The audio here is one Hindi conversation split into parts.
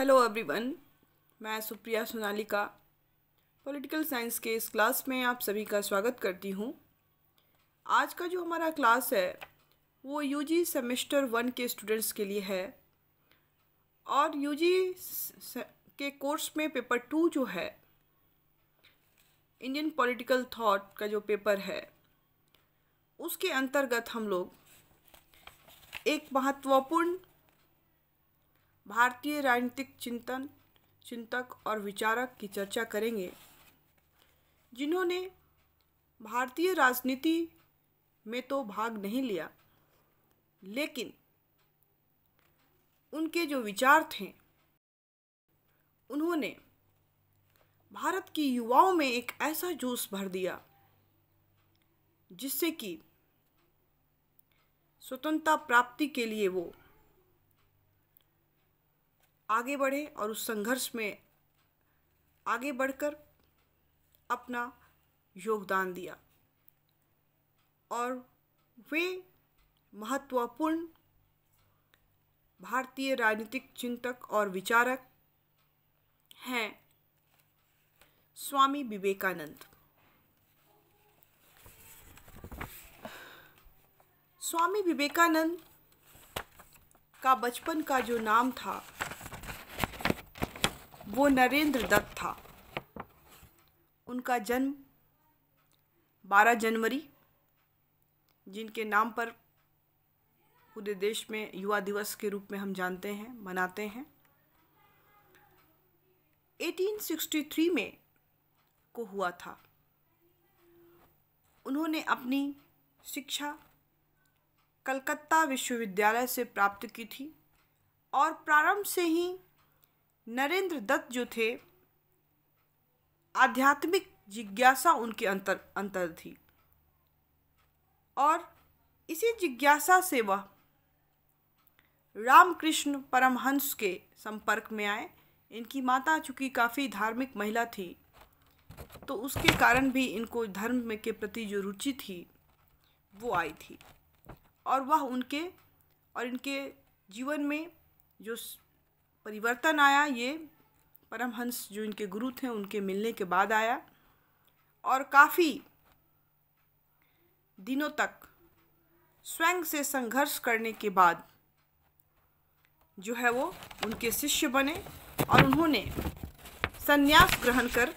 हेलो एवरीवन मैं सुप्रिया सोनालिका पॉलिटिकल साइंस के इस क्लास में आप सभी का स्वागत करती हूं आज का जो हमारा क्लास है वो यूजी सेमेस्टर वन के स्टूडेंट्स के लिए है और यूजी के कोर्स में पेपर टू जो है इंडियन पॉलिटिकल थॉट का जो पेपर है उसके अंतर्गत हम लोग एक महत्वपूर्ण भारतीय राजनीतिक चिंतन चिंतक और विचारक की चर्चा करेंगे जिन्होंने भारतीय राजनीति में तो भाग नहीं लिया लेकिन उनके जो विचार थे उन्होंने भारत की युवाओं में एक ऐसा जोश भर दिया जिससे कि स्वतंत्रता प्राप्ति के लिए वो आगे बढ़े और उस संघर्ष में आगे बढ़कर अपना योगदान दिया और वे महत्वपूर्ण भारतीय राजनीतिक चिंतक और विचारक हैं स्वामी विवेकानंद स्वामी विवेकानंद का बचपन का जो नाम था वो नरेंद्र दत्त था उनका जन्म 12 जनवरी जिनके नाम पर पूरे देश में युवा दिवस के रूप में हम जानते हैं मनाते हैं 1863 में को हुआ था उन्होंने अपनी शिक्षा कलकत्ता विश्वविद्यालय से प्राप्त की थी और प्रारंभ से ही नरेंद्र दत्त जो थे आध्यात्मिक जिज्ञासा उनके अंतर अंतर थी और इसी जिज्ञासा से वह रामकृष्ण परमहंस के संपर्क में आए इनकी माता चूँकि काफ़ी धार्मिक महिला थी तो उसके कारण भी इनको धर्म में के प्रति जो रुचि थी वो आई थी और वह उनके और इनके जीवन में जो परिवर्तन आया ये परमहंस जो इनके गुरु थे उनके मिलने के बाद आया और काफ़ी दिनों तक स्वयं से संघर्ष करने के बाद जो है वो उनके शिष्य बने और उन्होंने संन्यास ग्रहण कर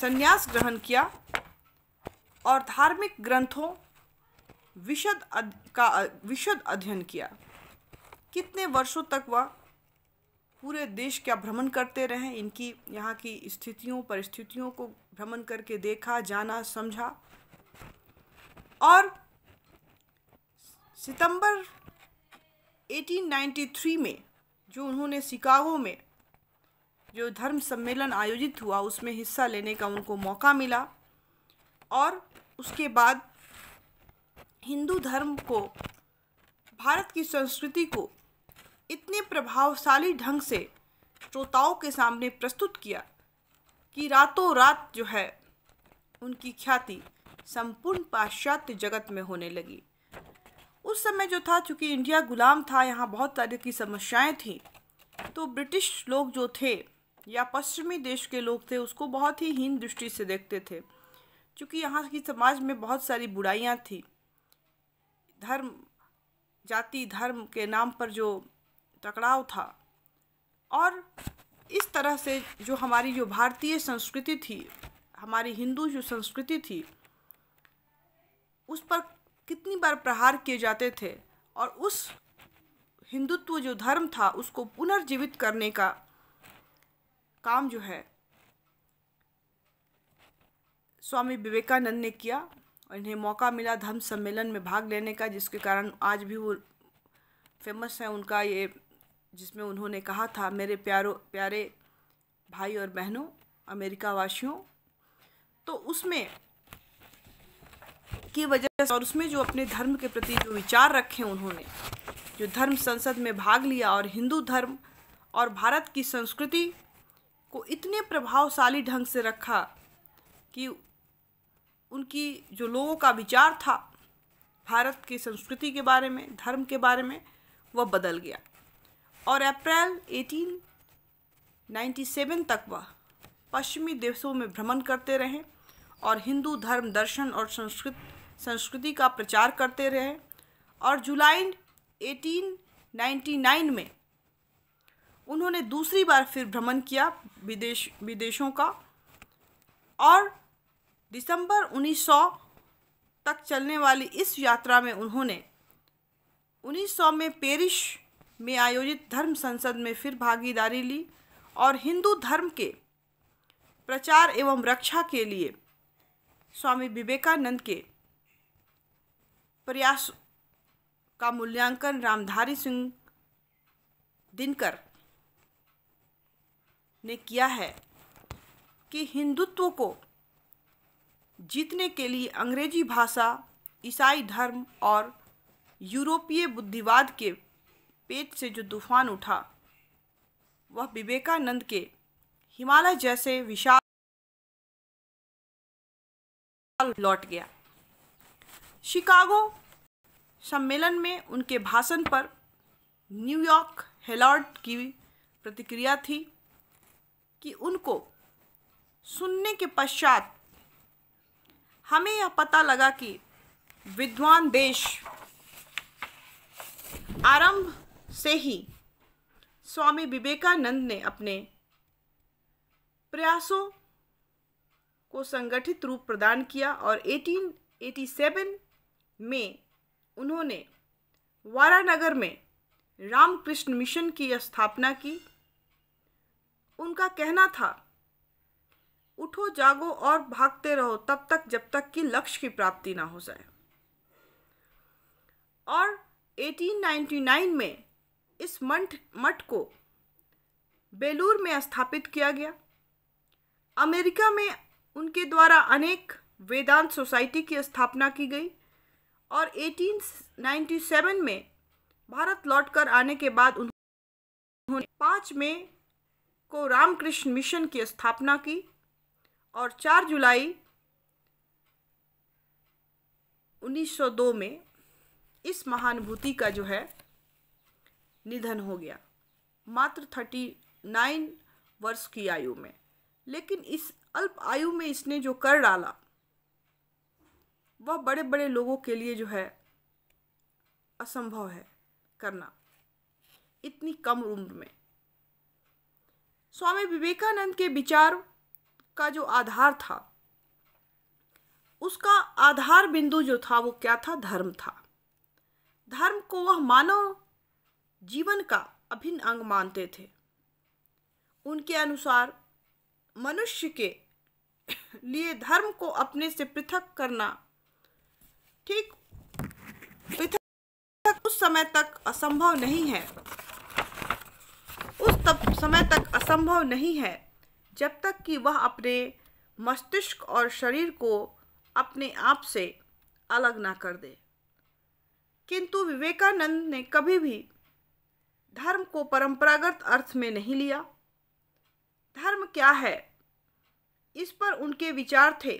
संन्यास ग्रहण किया और धार्मिक ग्रंथों विशद अध, का विशद अध्ययन किया कितने वर्षों तक वह पूरे देश का भ्रमण करते रहे इनकी यहाँ की स्थितियों परिस्थितियों को भ्रमण करके देखा जाना समझा और सितंबर 1893 में जो उन्होंने शिकागो में जो धर्म सम्मेलन आयोजित हुआ उसमें हिस्सा लेने का उनको मौका मिला और उसके बाद हिंदू धर्म को भारत की संस्कृति को इतने प्रभावशाली ढंग से श्रोताओं के सामने प्रस्तुत किया कि रातों रात जो है उनकी ख्याति संपूर्ण पाश्चात्य जगत में होने लगी उस समय जो था चूँकि इंडिया गुलाम था यहाँ बहुत तरह की समस्याएं थी तो ब्रिटिश लोग जो थे या पश्चिमी देश के लोग थे उसको बहुत ही हीन दृष्टि से देखते थे क्योंकि यहाँ की समाज में बहुत सारी बुराइयाँ थी धर्म जाति धर्म के नाम पर जो टकराव था और इस तरह से जो हमारी जो भारतीय संस्कृति थी हमारी हिंदू जो संस्कृति थी उस पर कितनी बार प्रहार किए जाते थे और उस हिंदुत्व जो धर्म था उसको पुनर्जीवित करने का काम जो है स्वामी विवेकानंद ने किया और इन्हें मौका मिला धर्म सम्मेलन में भाग लेने का जिसके कारण आज भी वो फेमस है उनका ये जिसमें उन्होंने कहा था मेरे प्यारो प्यारे भाई और बहनों अमेरिका वासियों तो उसमें की वजह से और उसमें जो अपने धर्म के प्रति जो विचार रखे उन्होंने जो धर्म संसद में भाग लिया और हिंदू धर्म और भारत की संस्कृति को इतने प्रभावशाली ढंग से रखा कि उनकी जो लोगों का विचार था भारत की संस्कृति के बारे में धर्म के बारे में वह बदल गया और अप्रैल 1897 तक वह पश्चिमी देशों में भ्रमण करते रहे और हिंदू धर्म दर्शन और संस्कृत संस्कृति का प्रचार करते रहे और जुलाई 1899 में उन्होंने दूसरी बार फिर भ्रमण किया विदेश विदेशों का और दिसंबर 1900 तक चलने वाली इस यात्रा में उन्होंने 1900 में पेरिस में आयोजित धर्म संसद में फिर भागीदारी ली और हिंदू धर्म के प्रचार एवं रक्षा के लिए स्वामी विवेकानंद के प्रयास का मूल्यांकन रामधारी सिंह दिनकर ने किया है कि हिंदुत्व को जीतने के लिए अंग्रेजी भाषा ईसाई धर्म और यूरोपीय बुद्धिवाद के पेट से जो तूफान उठा वह विवेकानंद के हिमालय जैसे विशाल लौट गया शिकागो सम्मेलन में उनके भाषण पर न्यूयॉर्क हेलॉर्ड की प्रतिक्रिया थी कि उनको सुनने के पश्चात हमें यह पता लगा कि विद्वान देश आरंभ से ही स्वामी विवेकानंद ने अपने प्रयासों को संगठित रूप प्रदान किया और 1887 में उन्होंने वारानगर में रामकृष्ण मिशन की स्थापना की उनका कहना था उठो जागो और भागते रहो तब तक जब तक कि लक्ष्य की प्राप्ति ना हो जाए और 1899 में इस मठ मठ को बेलूर में स्थापित किया गया अमेरिका में उनके द्वारा अनेक वेदांत सोसाइटी की स्थापना की गई और 1897 में भारत लौटकर आने के बाद उन्होंने पाँच मई को रामकृष्ण मिशन की स्थापना की और 4 जुलाई 1902 में इस महानुभूति का जो है निधन हो गया मात्र थर्टी नाइन वर्ष की आयु में लेकिन इस अल्प आयु में इसने जो कर डाला वह बड़े बड़े लोगों के लिए जो है असंभव है करना इतनी कम उम्र में स्वामी विवेकानंद के विचार का जो आधार था उसका आधार बिंदु जो था वो क्या था धर्म था धर्म को वह मानव जीवन का अभिन्न अंग मानते थे उनके अनुसार मनुष्य के लिए धर्म को अपने से पृथक करना ठीक पृथक उस समय तक असंभव नहीं है उस तब समय तक असंभव नहीं है जब तक कि वह अपने मस्तिष्क और शरीर को अपने आप से अलग ना कर दे किंतु विवेकानंद ने कभी भी धर्म को परंपरागत अर्थ में नहीं लिया धर्म क्या है इस पर उनके विचार थे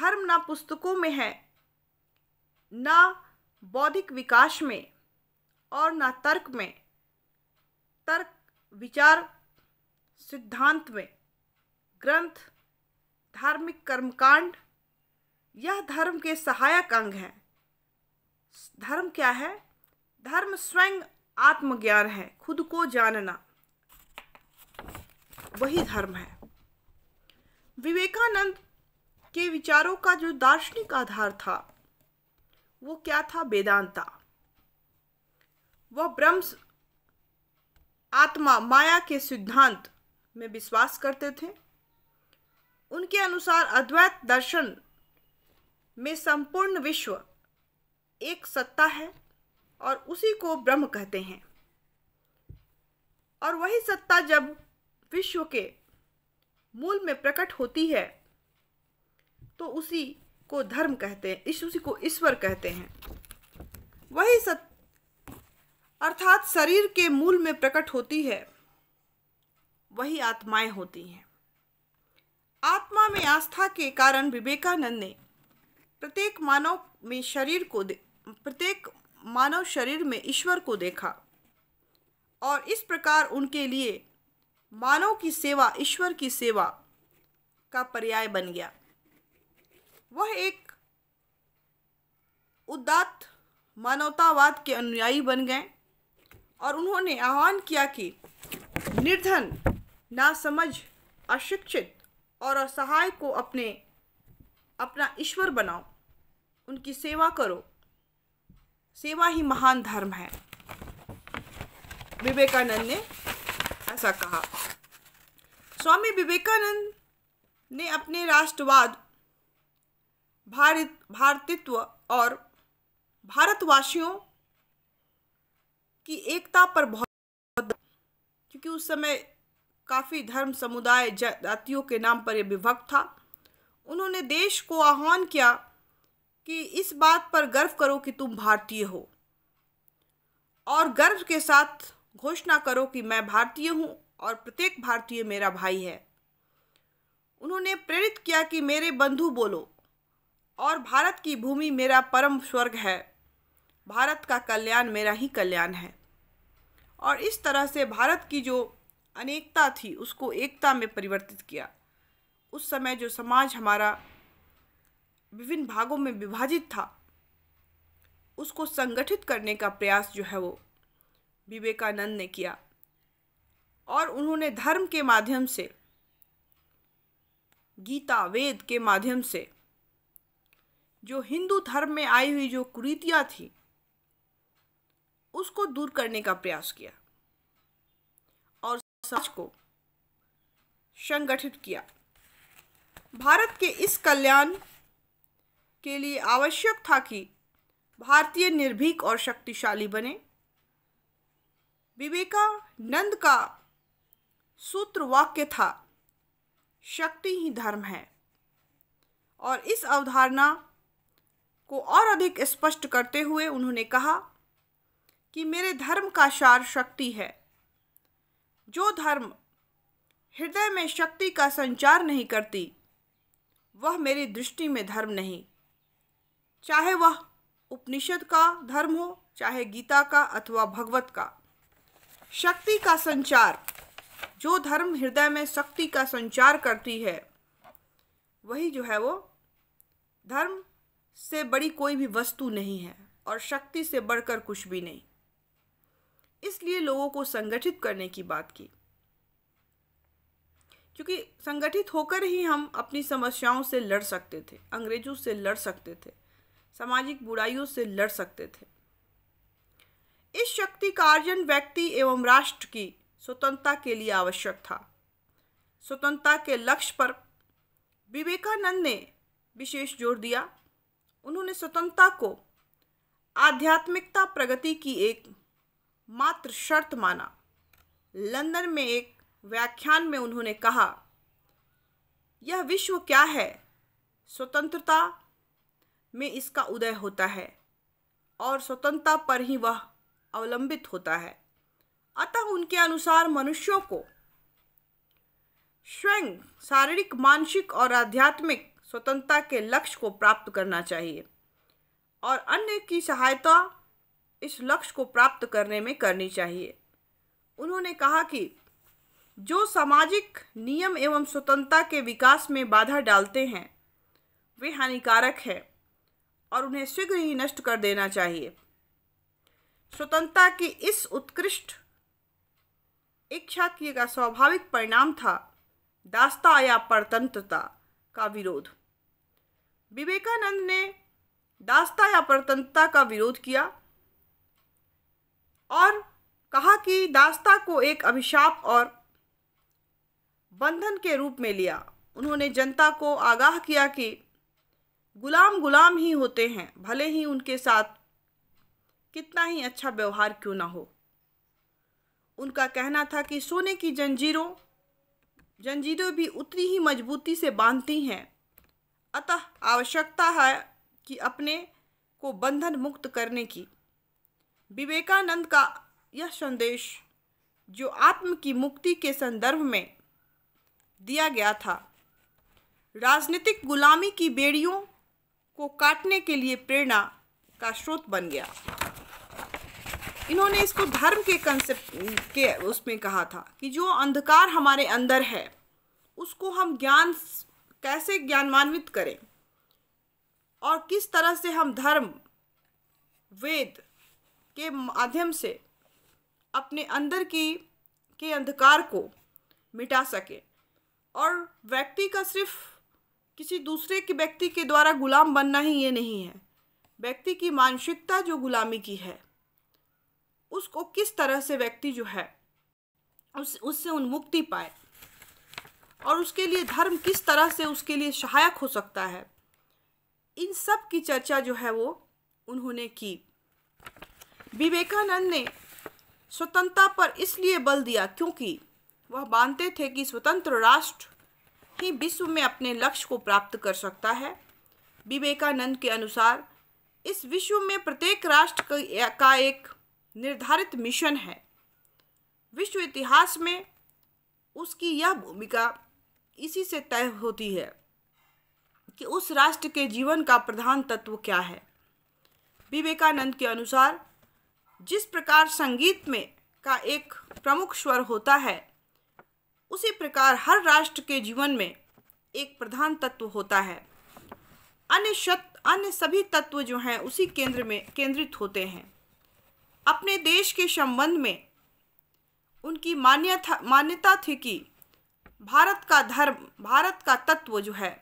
धर्म ना पुस्तकों में है ना बौद्धिक विकास में और ना तर्क में तर्क विचार सिद्धांत में ग्रंथ धार्मिक कर्मकांड यह धर्म के सहायक अंग हैं धर्म क्या है धर्म स्वयं आत्मज्ञान है खुद को जानना वही धर्म है विवेकानंद के विचारों का जो दार्शनिक आधार था वो क्या था वेदांता वह ब्रह्म आत्मा माया के सिद्धांत में विश्वास करते थे उनके अनुसार अद्वैत दर्शन में संपूर्ण विश्व एक सत्ता है और उसी को ब्रह्म कहते हैं और वही सत्ता जब विश्व के मूल में प्रकट होती है तो उसी को धर्म कहते हैं इस उसी को ईश्वर कहते हैं वही सत अर्थात शरीर के मूल में प्रकट होती है वही आत्माएं होती हैं आत्मा में आस्था के कारण विवेकानंद ने प्रत्येक मानव में शरीर को प्रत्येक मानव शरीर में ईश्वर को देखा और इस प्रकार उनके लिए मानव की सेवा ईश्वर की सेवा का पर्याय बन गया वह एक उदात्त मानवतावाद के अनुयायी बन गए और उन्होंने आह्वान किया कि निर्धन नासमझ अशिक्षित और असहाय को अपने अपना ईश्वर बनाओ उनकी सेवा करो सेवा ही महान धर्म है विवेकानंद ने ऐसा कहा स्वामी विवेकानंद ने अपने राष्ट्रवाद भारत भारतीत्व और भारतवासियों की एकता पर बहुत क्योंकि उस समय काफ़ी धर्म समुदाय जातियों के नाम पर यह विभक्त था उन्होंने देश को आह्वान किया कि इस बात पर गर्व करो कि तुम भारतीय हो और गर्व के साथ घोषणा करो कि मैं भारतीय हूँ और प्रत्येक भारतीय मेरा भाई है उन्होंने प्रेरित किया कि मेरे बंधु बोलो और भारत की भूमि मेरा परम स्वर्ग है भारत का कल्याण मेरा ही कल्याण है और इस तरह से भारत की जो अनेकता थी उसको एकता में परिवर्तित किया उस समय जो समाज हमारा विभिन्न भागों में विभाजित था उसको संगठित करने का प्रयास जो है वो विवेकानंद ने किया और उन्होंने धर्म के माध्यम से गीता वेद के माध्यम से जो हिंदू धर्म में आई हुई जो कुरीतियाँ थी उसको दूर करने का प्रयास किया और समाज को संगठित किया भारत के इस कल्याण के लिए आवश्यक था कि भारतीय निर्भीक और शक्तिशाली बने विवेकानंद का सूत्र वाक्य था शक्ति ही धर्म है और इस अवधारणा को और अधिक स्पष्ट करते हुए उन्होंने कहा कि मेरे धर्म का सार शक्ति है जो धर्म हृदय में शक्ति का संचार नहीं करती वह मेरी दृष्टि में धर्म नहीं चाहे वह उपनिषद का धर्म हो चाहे गीता का अथवा भगवत का शक्ति का संचार जो धर्म हृदय में शक्ति का संचार करती है वही जो है वो धर्म से बड़ी कोई भी वस्तु नहीं है और शक्ति से बढ़कर कुछ भी नहीं इसलिए लोगों को संगठित करने की बात की क्योंकि संगठित होकर ही हम अपनी समस्याओं से लड़ सकते थे अंग्रेजों से लड़ सकते थे सामाजिक बुराइयों से लड़ सकते थे इस शक्ति का अर्जन व्यक्ति एवं राष्ट्र की स्वतंत्रता के लिए आवश्यक था स्वतंत्रता के लक्ष्य पर विवेकानंद ने विशेष जोर दिया उन्होंने स्वतंत्रता को आध्यात्मिकता प्रगति की एक मात्र शर्त माना लंदन में एक व्याख्यान में उन्होंने कहा यह विश्व क्या है स्वतंत्रता में इसका उदय होता है और स्वतंत्रता पर ही वह अवलंबित होता है अतः उनके अनुसार मनुष्यों को स्वयं शारीरिक मानसिक और आध्यात्मिक स्वतंत्रता के लक्ष्य को प्राप्त करना चाहिए और अन्य की सहायता इस लक्ष्य को प्राप्त करने में करनी चाहिए उन्होंने कहा कि जो सामाजिक नियम एवं स्वतंत्रता के विकास में बाधा डालते हैं वे हानिकारक है और उन्हें शीघ्र ही नष्ट कर देना चाहिए स्वतंत्रता की इस उत्कृष्ट इच्छा की का स्वाभाविक परिणाम था दास्ता या परतंत्रता का विरोध विवेकानंद ने दास्ता या परतंत्रता का विरोध किया और कहा कि दास्ता को एक अभिशाप और बंधन के रूप में लिया उन्होंने जनता को आगाह किया कि गुलाम गुलाम ही होते हैं भले ही उनके साथ कितना ही अच्छा व्यवहार क्यों ना हो उनका कहना था कि सोने की जंजीरों जंजीरें भी उतनी ही मजबूती से बांधती हैं अतः आवश्यकता है कि अपने को बंधन मुक्त करने की विवेकानंद का यह संदेश जो आत्म की मुक्ति के संदर्भ में दिया गया था राजनीतिक गुलामी की बेड़ियों को काटने के लिए प्रेरणा का स्रोत बन गया इन्होंने इसको धर्म के कंसेप्ट के उसमें कहा था कि जो अंधकार हमारे अंदर है उसको हम ज्ञान कैसे ज्ञानवान्वित करें और किस तरह से हम धर्म वेद के माध्यम से अपने अंदर की के अंधकार को मिटा सके और व्यक्ति का सिर्फ किसी दूसरे के व्यक्ति के द्वारा गुलाम बनना ही ये नहीं है व्यक्ति की मानसिकता जो गुलामी की है उसको किस तरह से व्यक्ति जो है उस उससे उन्मुक्ति पाए और उसके लिए धर्म किस तरह से उसके लिए सहायक हो सकता है इन सब की चर्चा जो है वो उन्होंने की विवेकानंद ने स्वतंत्रता पर इसलिए बल दिया क्योंकि वह मानते थे कि स्वतंत्र राष्ट्र ही विश्व में अपने लक्ष्य को प्राप्त कर सकता है विवेकानंद के अनुसार इस विश्व में प्रत्येक राष्ट्र का एक निर्धारित मिशन है विश्व इतिहास में उसकी यह भूमिका इसी से तय होती है कि उस राष्ट्र के जीवन का प्रधान तत्व क्या है विवेकानंद के अनुसार जिस प्रकार संगीत में का एक प्रमुख स्वर होता है उसी प्रकार हर राष्ट्र के जीवन में एक प्रधान तत्व होता है अन्य शत अन्य सभी तत्व जो हैं उसी केंद्र में केंद्रित होते हैं अपने देश के संबंध में उनकी मान्यता मान्यता थी कि भारत का धर्म भारत का तत्व जो है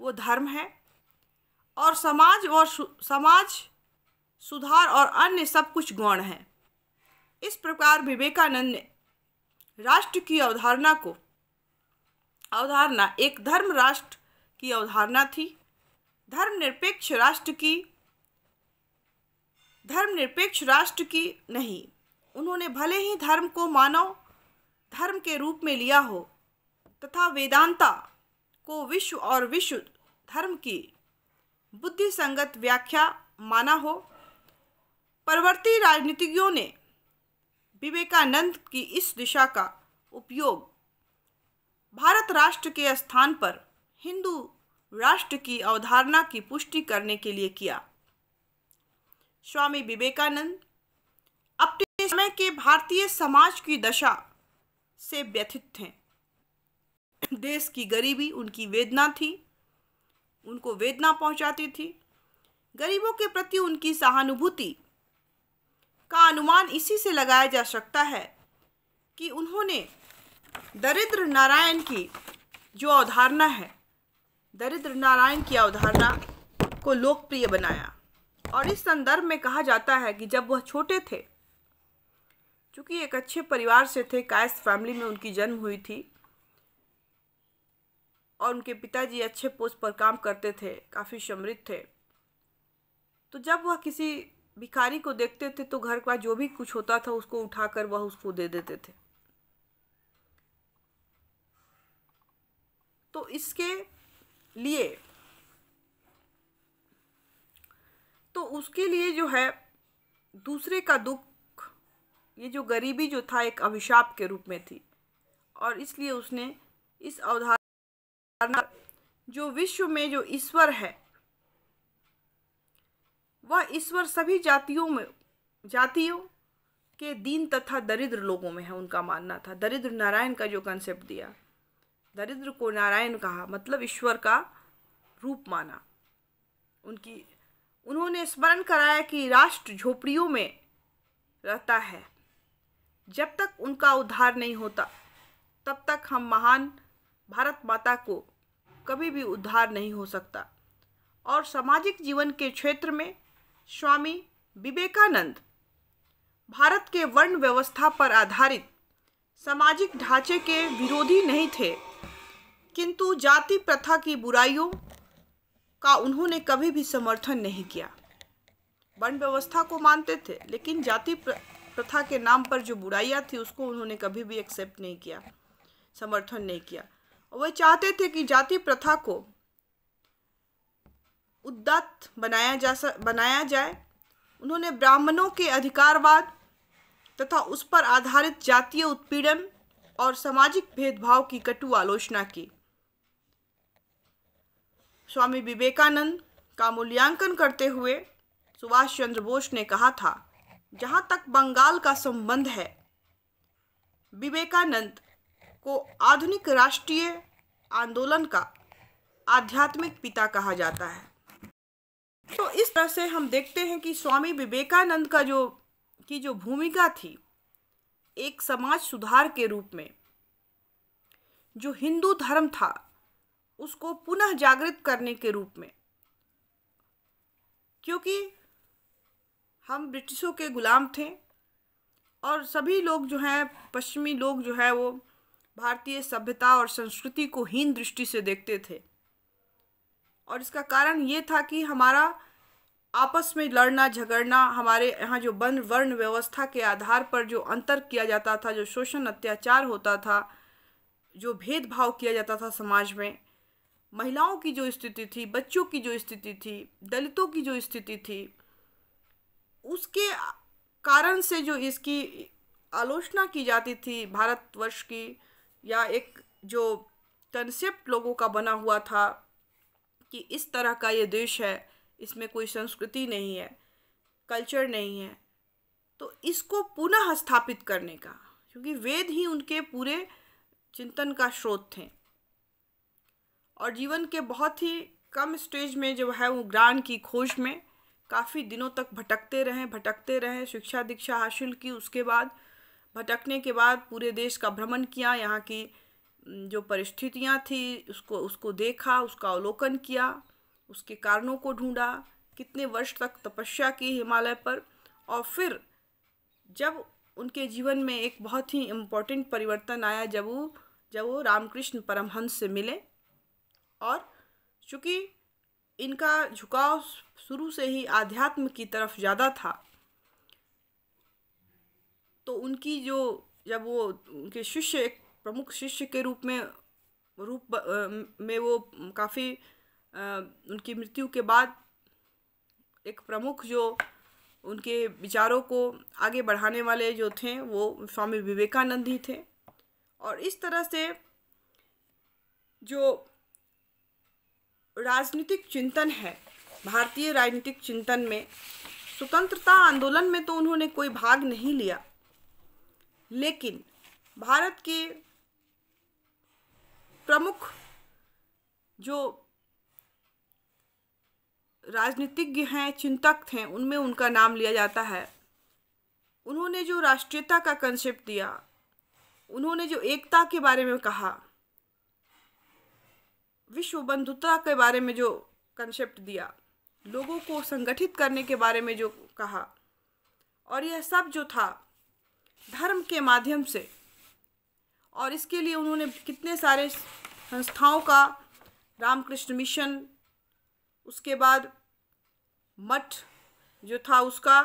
वो धर्म है और समाज और सु समाज सुधार और अन्य सब कुछ गौण है इस प्रकार विवेकानंद ने राष्ट्र की अवधारणा को अवधारणा एक धर्म राष्ट्र की अवधारणा थी धर्मनिरपेक्ष राष्ट्र की धर्मनिरपेक्ष राष्ट्र की नहीं उन्होंने भले ही धर्म को मानव धर्म के रूप में लिया हो तथा वेदांता को विश्व और विश्व धर्म की बुद्धि संगत व्याख्या माना हो परवर्ती राजनीतिज्ञों ने विवेकानंद की इस दिशा का उपयोग भारत राष्ट्र के स्थान पर हिंदू राष्ट्र की अवधारणा की पुष्टि करने के लिए किया स्वामी विवेकानंद अपने तो समय के भारतीय समाज की दशा से व्यथित थे देश की गरीबी उनकी वेदना थी उनको वेदना पहुंचाती थी गरीबों के प्रति उनकी सहानुभूति का अनुमान इसी से लगाया जा सकता है कि उन्होंने दरिद्र नारायण की जो अवधारणा है दरिद्र नारायण की अवधारणा को लोकप्रिय बनाया और इस संदर्भ में कहा जाता है कि जब वह छोटे थे चूँकि एक अच्छे परिवार से थे कायस्त फैमिली में उनकी जन्म हुई थी और उनके पिताजी अच्छे पोस्ट पर काम करते थे काफ़ी समृद्ध थे तो जब वह किसी भिखारी को देखते थे तो घर का जो भी कुछ होता था उसको उठाकर वह उसको दे देते थे तो इसके लिए तो उसके लिए जो है दूसरे का दुख ये जो गरीबी जो था एक अभिशाप के रूप में थी और इसलिए उसने इस अवधारणा जो विश्व में जो ईश्वर है वह ईश्वर सभी जातियों में जातियों के दीन तथा दरिद्र लोगों में है उनका मानना था दरिद्र नारायण का जो कंसेप्ट दिया दरिद्र को नारायण कहा मतलब ईश्वर का रूप माना उनकी उन्होंने स्मरण कराया कि राष्ट्र झोपड़ियों में रहता है जब तक उनका उद्धार नहीं होता तब तक हम महान भारत माता को कभी भी उद्धार नहीं हो सकता और सामाजिक जीवन के क्षेत्र में स्वामी विवेकानंद भारत के वर्ण व्यवस्था पर आधारित सामाजिक ढांचे के विरोधी नहीं थे किंतु जाति प्रथा की बुराइयों का उन्होंने कभी भी समर्थन नहीं किया वर्ण व्यवस्था को मानते थे लेकिन जाति प्रथा के नाम पर जो बुराइयाँ थी उसको उन्होंने कभी भी एक्सेप्ट नहीं किया समर्थन नहीं किया वे चाहते थे कि जाति प्रथा को उद्दत्त बनाया जा बनाया जाए उन्होंने ब्राह्मणों के अधिकारवाद तथा उस पर आधारित जातीय उत्पीड़न और सामाजिक भेदभाव की कटु आलोचना की स्वामी विवेकानंद का मूल्यांकन करते हुए सुभाष चंद्र बोस ने कहा था जहाँ तक बंगाल का संबंध है विवेकानंद को आधुनिक राष्ट्रीय आंदोलन का आध्यात्मिक पिता कहा जाता है तो इस तरह से हम देखते हैं कि स्वामी विवेकानंद का जो की जो भूमिका थी एक समाज सुधार के रूप में जो हिंदू धर्म था उसको पुनः जागृत करने के रूप में क्योंकि हम ब्रिटिशों के गुलाम थे और सभी लोग जो हैं पश्चिमी लोग जो है वो भारतीय सभ्यता और संस्कृति को हीन दृष्टि से देखते थे और इसका कारण ये था कि हमारा आपस में लड़ना झगड़ना हमारे यहाँ जो वन वर्ण व्यवस्था के आधार पर जो अंतर किया जाता था जो शोषण अत्याचार होता था जो भेदभाव किया जाता था समाज में महिलाओं की जो स्थिति थी बच्चों की जो स्थिति थी दलितों की जो स्थिति थी उसके कारण से जो इसकी आलोचना की जाती थी भारतवर्ष की या एक जो कंसेप्ट लोगों का बना हुआ था कि इस तरह का ये देश है इसमें कोई संस्कृति नहीं है कल्चर नहीं है तो इसको पुनः स्थापित करने का क्योंकि वेद ही उनके पूरे चिंतन का स्रोत थे और जीवन के बहुत ही कम स्टेज में जो है वो ज्ञान की खोज में काफ़ी दिनों तक भटकते रहे भटकते रहे शिक्षा दीक्षा हासिल की उसके बाद भटकने के बाद पूरे देश का भ्रमण किया यहाँ की जो परिस्थितियाँ थी उसको उसको देखा उसका अवलोकन किया उसके कारणों को ढूंढा कितने वर्ष तक तपस्या की हिमालय पर और फिर जब उनके जीवन में एक बहुत ही इम्पोर्टेंट परिवर्तन आया जब वो जब वो रामकृष्ण परमहंस से मिले और चूँकि इनका झुकाव शुरू से ही आध्यात्म की तरफ ज़्यादा था तो उनकी जो जब वो उनके शिष्य एक प्रमुख शिष्य के रूप में रूप आ, में वो काफ़ी उनकी मृत्यु के बाद एक प्रमुख जो उनके विचारों को आगे बढ़ाने वाले जो थे वो स्वामी विवेकानंद ही थे और इस तरह से जो राजनीतिक चिंतन है भारतीय राजनीतिक चिंतन में स्वतंत्रता आंदोलन में तो उन्होंने कोई भाग नहीं लिया लेकिन भारत के प्रमुख जो राजनीतिज्ञ हैं चिंतक थे उनमें उनका नाम लिया जाता है उन्होंने जो राष्ट्रीयता का कंसेप्ट दिया उन्होंने जो एकता के बारे में कहा विश्व बंधुता के बारे में जो कंसेप्ट दिया लोगों को संगठित करने के बारे में जो कहा और यह सब जो था धर्म के माध्यम से और इसके लिए उन्होंने कितने सारे संस्थाओं का रामकृष्ण मिशन उसके बाद मठ जो था उसका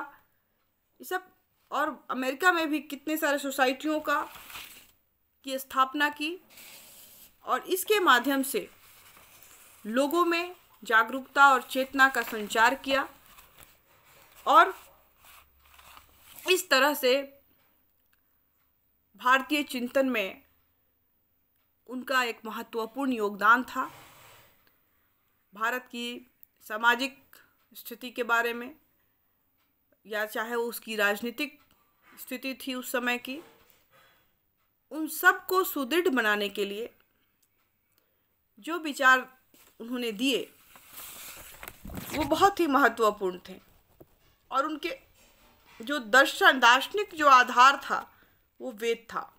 ये सब और अमेरिका में भी कितने सारे सोसाइटियों का की स्थापना की और इसके माध्यम से लोगों में जागरूकता और चेतना का संचार किया और इस तरह से भारतीय चिंतन में उनका एक महत्वपूर्ण योगदान था भारत की सामाजिक स्थिति के बारे में या चाहे उसकी राजनीतिक स्थिति थी उस समय की उन सब को सुदृढ़ बनाने के लिए जो विचार उन्होंने दिए वो बहुत ही महत्वपूर्ण थे और उनके जो दर्शन दार्शनिक जो आधार था वो वेद था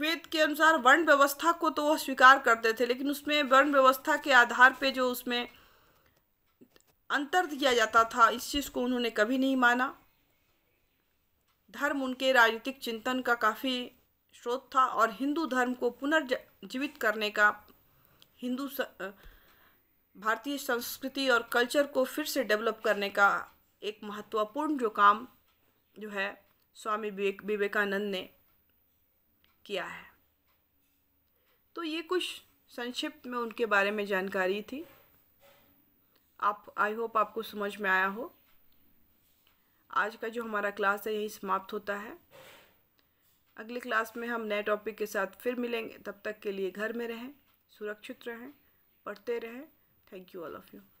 वेद के अनुसार वर्ण व्यवस्था को तो वह स्वीकार करते थे लेकिन उसमें वर्ण व्यवस्था के आधार पे जो उसमें अंतर दिया जाता था इस चीज़ को उन्होंने कभी नहीं माना धर्म उनके राजनीतिक चिंतन का काफ़ी स्रोत था और हिंदू धर्म को पुनर्जीवित करने का हिंदू भारतीय संस्कृति और कल्चर को फिर से डेवलप करने का एक महत्वपूर्ण जो काम जो है स्वामी विवेकानंद ने किया है तो ये कुछ संक्षिप्त में उनके बारे में जानकारी थी आप आई होप आपको समझ में आया हो आज का जो हमारा क्लास है यही समाप्त होता है अगले क्लास में हम नए टॉपिक के साथ फिर मिलेंगे तब तक के लिए घर में रहें सुरक्षित रहें पढ़ते रहें thank you all of you